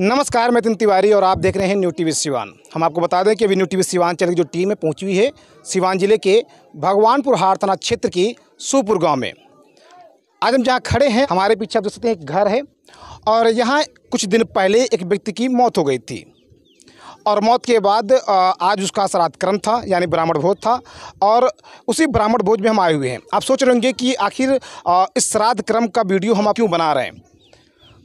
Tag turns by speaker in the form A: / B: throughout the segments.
A: नमस्कार मैं नितिन तिवारी और आप देख रहे हैं न्यू टी सिवान हम आपको बता दें कि अभी न्यू वी सिवान चैनल की जो टीम है पहुंची हुई है सिवान जिले के भगवानपुर हार थाना क्षेत्र की सुपुर गांव में आज हम जहां खड़े हैं हमारे पीछे आप देख सकते हैं एक घर है और यहां कुछ दिन पहले एक व्यक्ति की मौत हो गई थी और मौत के बाद आज उसका क्रम था यानी ब्राह्मण भोज था और उसी ब्राह्मण भोज में हम आए हुए हैं आप सोच रहे होंगे कि आखिर इस श्राद्ध क्रम का वीडियो हम क्यों बना रहे हैं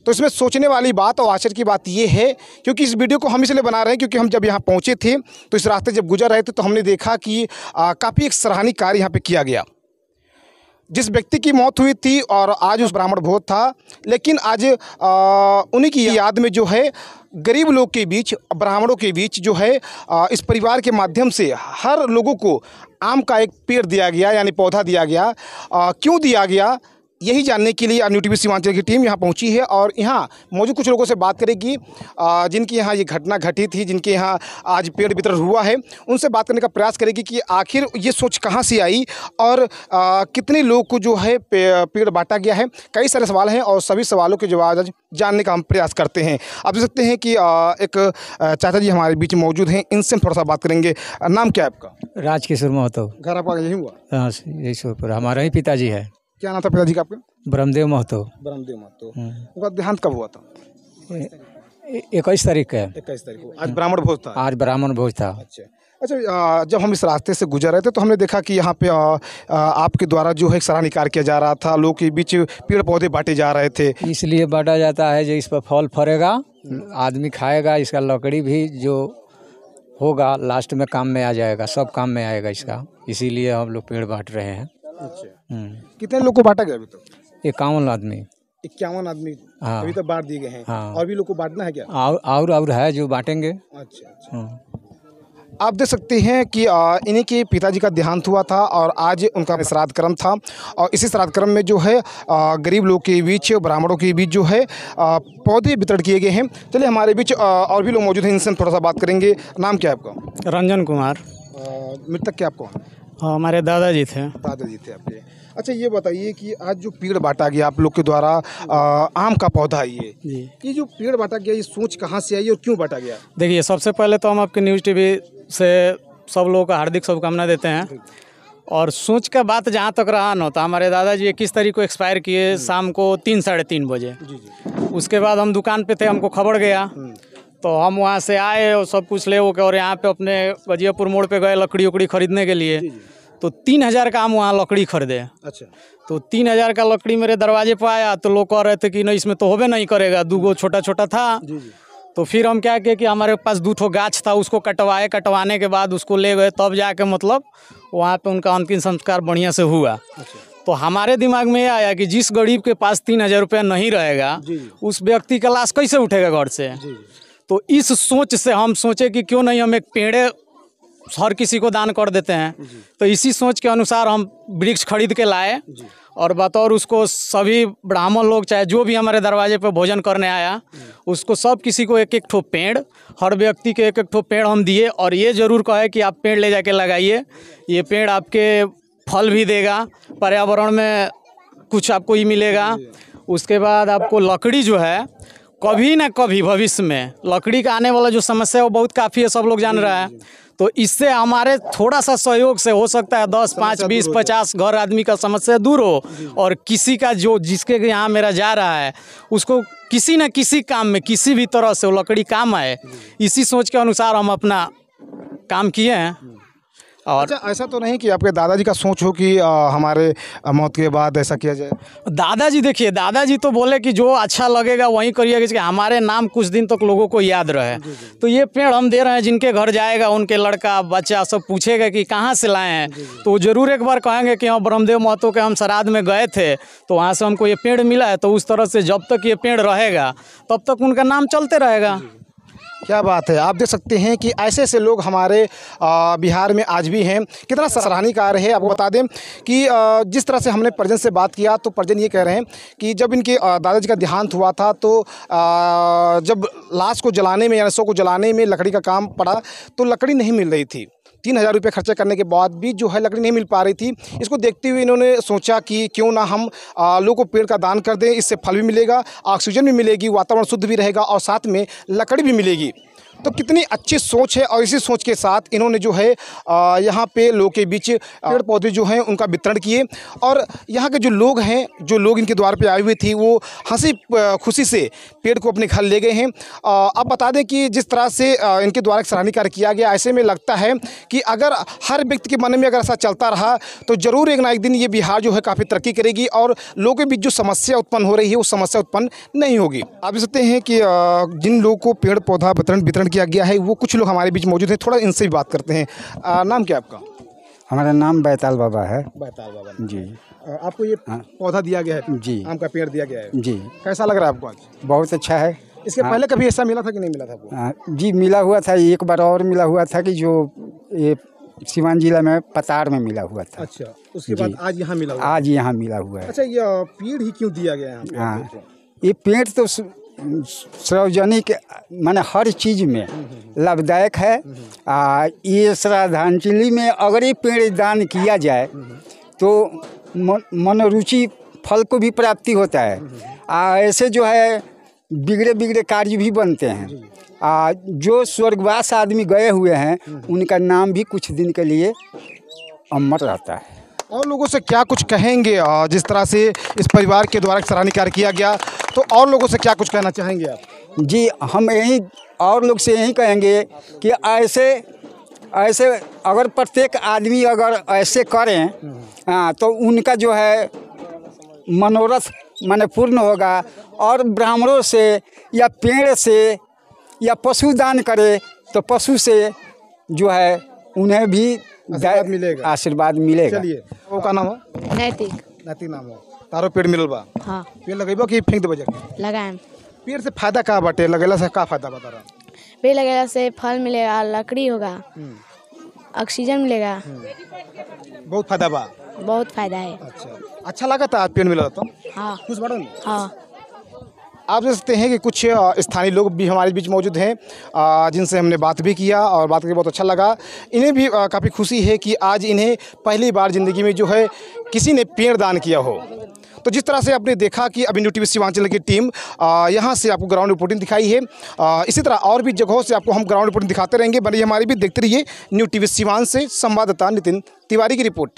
A: तो इसमें सोचने वाली बात और आश्चर्य की बात ये है क्योंकि इस वीडियो को हम इसलिए बना रहे हैं क्योंकि हम जब यहाँ पहुँचे थे तो इस रास्ते जब गुजर रहे थे तो हमने देखा कि काफ़ी एक सराहनीय कार्य यहाँ पर किया गया जिस व्यक्ति की मौत हुई थी और आज उस ब्राह्मण भोज था लेकिन आज उन्हीं की याद में जो है गरीब लोग के बीच ब्राह्मणों के बीच जो है इस परिवार के माध्यम से हर लोगों को आम का एक पेड़ दिया गया यानी पौधा दिया गया क्यों दिया गया यही जानने के लिए अन्यू टी सीमांचल की टीम यहाँ पहुँची है और यहाँ मौजूद कुछ लोगों से बात करेगी जिनकी यहाँ ये घटना घटी थी जिनके यहाँ आज पेड़ वितरण हुआ है उनसे बात करने का प्रयास करेगी कि आखिर ये सोच कहाँ से आई और कितने लोग को जो है पेड़ बांटा गया है कई सारे सवाल हैं और सभी सवालों के जवाब आज जानने का हम प्रयास करते हैं आप देख सकते हैं कि एक चाचा जी हमारे बीच मौजूद हैं इनसे हम थोड़ा सा बात करेंगे नाम क्या है आपका
B: राजकिशोर महतो घर आपका
A: यही हुआ
C: हाँ यही हमारा ही पिताजी है
A: क्या नाम था पिताजी का आपका
C: ब्रह्मदेव महतो
A: ब्रह्मदेव महतो हम्म। उनका देहांत कब हुआ था
C: इक्कीस तारीख का इक्कीस तारीख को आज ब्राह्मण भोज था आज ब्राह्मण भोज था अच्छा
A: अच्छा जब हम इस रास्ते से गुजर रहे थे तो हमने देखा कि यहाँ पे आपके द्वारा जो है सराहनीय कार्य किया जा रहा था लोग के बीच पेड़ पौधे बांटे जा रहे थे
C: इसलिए बांटा जाता है जो इस पर फल फरेगा हम्म। आदमी खाएगा इसका लकड़ी भी जो होगा लास्ट में काम में आ जाएगा सब काम में आएगा इसका इसीलिए हम लोग पेड़ बांट रहे हैं अच्छा हम्म।
A: कितने लोग को बांटा गया अभी तो
C: इक्यावन आदमी
A: इक्यावन आदमी हाँ। अभी तो बांट दिए गए हैं हाँ। और भी लोग को बांटना है क्या
C: और और है जो बांटेंगे
A: अच्छा, अच्छा। हाँ। आप देख सकते हैं कि इन्हीं के पिताजी का देहांत हुआ था और आज उनका श्राद्ध क्रम था और इसी श्राद्ध क्रम में जो है गरीब लोग के बीच ब्राह्मणों के बीच जो है पौधे वितरण किए गए हैं चलिए हमारे बीच और भी लोग मौजूद हैं इनसे हम थोड़ा सा बात करेंगे नाम क्या है आपका
C: रंजन कुमार मृतक क्या कौन हाँ हमारे दादाजी
A: थे दादाजी थे आपके अच्छा ये बताइए कि आज जो पेड़ बांटा गया आप लोग के द्वारा आम का पौधा ये ये जो पेड़ बांटा गया ये सोच कहाँ से आई और क्यों बांटा गया
C: देखिए सबसे पहले तो हम आपके न्यूज़ टीवी से सब लोगों का हार्दिक शुभकामना देते हैं और सोच का बात जहाँ तक रहा ना तो हमारे दादाजी इक्कीस तारीख को एक्सपायर किए हम्म। शाम को तीन साढ़े तीन बजे उसके बाद हम दुकान पे थे हमको खबर गया हम्म। तो हम वहाँ से आए और सब कुछ ले होकर और यहाँ पे अपने गजियापुर मोड़ पे गए लकड़ी उकड़ी खरीदने के लिए तो तीन हज़ार का हम वहाँ लकड़ी खरीदे अच्छा तो तीन हज़ार का लकड़ी मेरे दरवाजे पर आया तो लोग कह रहे थे कि नहीं इसमें तो होबे नहीं करेगा दो गो छोटा छोटा था तो फिर हम क्या किए कि हमारे पास दो ठो गाछ था उसको कटवाए कटवाने के बाद उसको ले गए तब जाके मतलब वहाँ पे उनका अंतिम संस्कार बढ़िया से हुआ अच्छा। तो हमारे दिमाग में ये आया कि जिस गरीब के पास तीन हज़ार रुपया नहीं रहेगा उस व्यक्ति का लाश कैसे उठेगा घर से तो इस सोच से हम सोचे कि क्यों नहीं हम एक पेड़े हर किसी को दान कर देते हैं तो इसी सोच के अनुसार हम वृक्ष खरीद के लाए और बतौर उसको सभी ब्राह्मण लोग चाहे जो भी हमारे दरवाजे पर भोजन करने आया उसको सब किसी को एक एक ठो पेड़ हर व्यक्ति के एक एक ठो पेड़ हम दिए और ये ज़रूर कहे कि आप पेड़ ले जाके लगाइए ये पेड़ आपके फल भी देगा पर्यावरण में कुछ आपको ही मिलेगा उसके बाद आपको लकड़ी जो है कभी ना कभी भविष्य में लकड़ी का आने वाला जो समस्या है वो बहुत काफ़ी है सब लोग जान रहा है तो इससे हमारे थोड़ा सा सहयोग से हो सकता है दस पाँच बीस पचास घर आदमी का समस्या दूर हो और किसी का जो जिसके यहाँ मेरा जा रहा है उसको किसी न किसी काम में किसी भी तरह से वो लकड़ी काम आए इसी सोच के अनुसार हम अपना काम किए हैं और
A: अच्छा ऐसा तो नहीं कि आपके दादाजी का सोच हो कि आ, हमारे मौत के बाद ऐसा किया जाए
C: दादाजी देखिए दादाजी तो बोले कि जो अच्छा लगेगा वहीं करिएगा कि हमारे नाम कुछ दिन तक तो लोगों को याद रहे जी, जी। तो ये पेड़ हम दे रहे हैं जिनके घर जाएगा उनके लड़का बच्चा सब पूछेगा कि कहाँ से लाए हैं तो ज़रूर एक बार कहेंगे कि हम हाँ, ब्रह्मदेव महतो के हम श्राद्ध में गए थे तो वहाँ से हमको ये पेड़ मिला है तो उस तरह से जब तक ये पेड़ रहेगा तब तक उनका नाम चलते रहेगा क्या बात है आप देख सकते
A: हैं कि ऐसे ऐसे लोग हमारे बिहार में आज भी हैं कितना सराहनीय कार्य है आपको बता दें कि जिस तरह से हमने परजन से बात किया तो परजन ये कह रहे हैं कि जब इनके दादाजी का देहांत हुआ था तो जब लाश को जलाने में या शव को जलाने में लकड़ी का काम पड़ा तो लकड़ी नहीं मिल रही थी तीन हज़ार रुपये खर्चा करने के बाद भी जो है लकड़ी नहीं मिल पा रही थी इसको देखते हुए इन्होंने सोचा कि क्यों ना हम लोगों को पेड़ का दान कर दें इससे फल भी मिलेगा ऑक्सीजन भी मिलेगी वातावरण शुद्ध भी रहेगा और साथ में लकड़ी भी मिलेगी तो कितनी अच्छी सोच है और इसी सोच के साथ इन्होंने जो है यहाँ पे लोगों के बीच पेड़ पौधे जो हैं उनका वितरण किए और यहाँ के जो लोग हैं जो लोग इनके द्वार पर आए हुए थे वो हंसी खुशी से पेड़ को अपने घर ले गए हैं अब बता दें कि जिस तरह से इनके द्वारा सराहनीय कार्य किया गया ऐसे में लगता है कि अगर हर व्यक्ति के मन में अगर ऐसा चलता रहा तो ज़रूर एक ना एक दिन ये बिहार जो है काफ़ी तरक्की करेगी और लोगों के बीच जो समस्या उत्पन्न हो रही है वो समस्या उत्पन्न नहीं होगी आप देख सकते हैं कि जिन लोगों को पेड़ पौधा वितरण वितरण किया गया है वो कुछ लोग हमारे बीच मौजूद हैं थोड़ा इनसे भी बात करते हैं आ, नाम क्या आपका
B: हमारा नाम बैताल बाबा है
A: बैताल बाबा जी आपको ये
B: हाँ। पौधा दिया गया है जी
A: आम का पेड़ दिया गया है
B: जी कैसा लग रहा है आपको आज बहुत अच्छा है इसके हाँ। पहले कभी
A: ऐसा मिला था कि नहीं मिला था आपको
B: हाँ। जी मिला हुआ था एक बार और मिला हुआ था कि जो ये सिवान जिला में पतार में मिला हुआ था अच्छा उसके बाद आज यहाँ मिला आज यहाँ मिला हुआ है
A: अच्छा ये पेड़ ही क्यों दिया गया है हाँ।
B: ये पेड़ तो सार्वजनिक माने हर चीज़ में लाभदायक है आ ये श्रद्धांजलि में अगर ये पेड़ दान किया जाए तो मनोरुचि फल को भी प्राप्ति होता है आ ऐसे जो है बिगड़े बिगड़े कार्य भी बनते हैं आ जो स्वर्गवास आदमी गए हुए हैं उनका नाम भी कुछ दिन के लिए अमर रहता है
A: और लोगों से क्या कुछ कहेंगे जिस तरह से इस परिवार के द्वारा सराहनीय कार्य किया गया
B: तो और लोगों से क्या कुछ कहना चाहेंगे आप जी हम यही और लोग से यही कहेंगे कि ऐसे ऐसे अगर प्रत्येक आदमी अगर ऐसे करें हाँ तो उनका जो है मनोरथ माने पूर्ण होगा और ब्राह्मणों से या पेड़ से या पशु दान तो पशु से जो है उन्हें भी आशीर्वाद मिलेगा आशीर्वाद मिलेगा चलिए
A: वो का नाम हो नैतिक नैतिक नाम हो
B: तारो पेड़ मिलल बा हाँ पेड़ लगेबो कि फेंक देबो
A: जाके लगाएम पेड़ से फायदा का बटे लगेला से का फायदा बता रहा पेड़ लगेला से फल मिलेगा लकड़ी होगा हम्म। ऑक्सीजन मिलेगा हम्म। बहुत फायदा बा बहुत फायदा है अच्छा अच्छा लगा था पेड़ मिला तो हाँ खुश बड़ा हाँ आप देख सकते हैं कि कुछ स्थानीय लोग भी हमारे बीच मौजूद हैं जिनसे हमने बात भी किया और बात करके बहुत अच्छा लगा इन्हें भी काफ़ी खुशी है कि आज इन्हें पहली बार ज़िंदगी में जो है किसी ने पेड़ दान किया हो तो जिस तरह से आपने देखा कि अभी न्यू टी वी सीमांचल की टीम यहाँ से आपको ग्राउंड रिपोर्टिंग दिखाई है आ, इसी तरह और भी जगहों से आपको हम ग्राउंड रिपोर्टिंग दिखाते रहेंगे बने हमारी भी देखते रहिए न्यू टी वी सीवान से संवाददाता नितिन तिवारी की रिपोर्ट